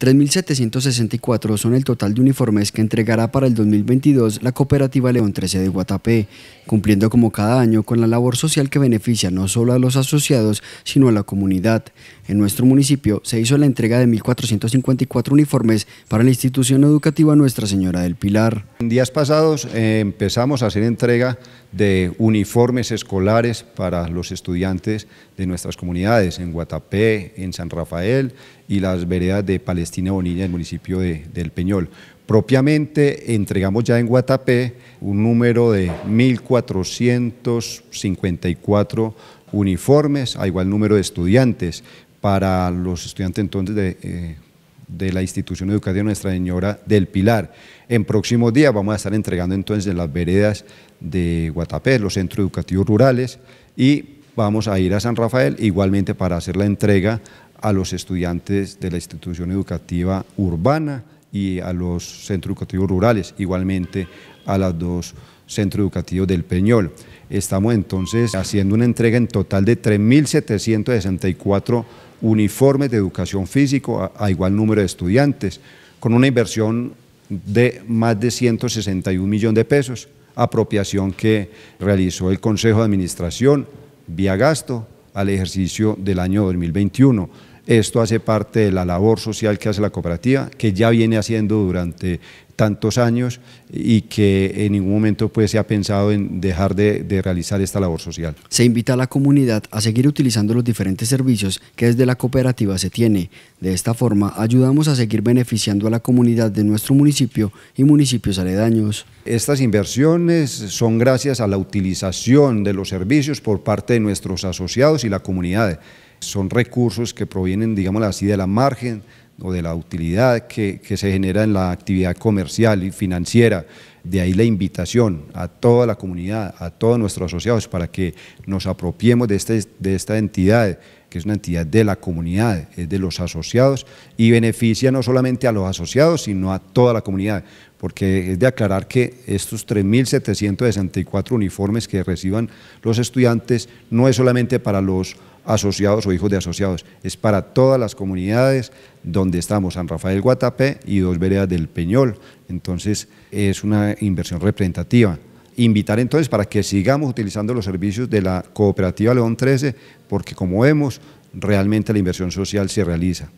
3.764 son el total de uniformes que entregará para el 2022 la cooperativa León 13 de Guatapé, cumpliendo como cada año con la labor social que beneficia no solo a los asociados, sino a la comunidad. En nuestro municipio se hizo la entrega de 1.454 uniformes para la institución educativa Nuestra Señora del Pilar. En días pasados eh, empezamos a hacer entrega de uniformes escolares para los estudiantes de nuestras comunidades en Guatapé, en San Rafael, y las veredas de Palestina Bonilla, el municipio del Peñol. Propiamente entregamos ya en Guatapé un número de 1.454 uniformes, a igual número de estudiantes. Para los estudiantes entonces eh, de, la institución educativa Nuestra Señora del Pilar. En próximos días vamos a estar entregando entonces las veredas de Guatapé, los centros educativos rurales, y vamos a ir a San Rafael igualmente para hacer la entrega a los estudiantes de la institución educativa urbana y a los centros educativos rurales, igualmente a los dos centros educativos del Peñol. Estamos entonces haciendo una entrega en total de 3.764 uniformes de educación físico a, igual número de estudiantes, con una inversión de más de 161 millones de pesos, apropiación que realizó el Consejo de Administración vía gasto al ejercicio del año 2021. Esto hace parte de la labor social que hace la cooperativa, que ya viene haciendo durante tantos años y que en ningún momento pues, se ha pensado en dejar de, de, realizar esta labor social. Se invita a la comunidad a seguir utilizando los diferentes servicios que desde la cooperativa se tiene. De esta forma ayudamos a seguir beneficiando a la comunidad de nuestro municipio y municipios aledaños. Estas inversiones son gracias a la utilización de los servicios por parte de nuestros asociados y la comunidad. Son recursos que provienen, digamos así, de la margen o de la utilidad que, se genera en la actividad comercial y financiera. De ahí la invitación a toda la comunidad, a todos nuestros asociados, para que nos apropiemos de, este, de esta entidad, que es una entidad de la comunidad, es de los asociados, y beneficia no solamente a los asociados, sino a toda la comunidad, porque es de aclarar que estos 3.764 uniformes que reciban los estudiantes no es solamente para los asociados o hijos de asociados. Es para todas las comunidades donde estamos, San Rafael Guatapé y dos veredas del Peñol. Entonces es una inversión representativa. Invitar entonces para que sigamos utilizando los servicios de la cooperativa León 13, porque como vemos, realmente la inversión social se realiza.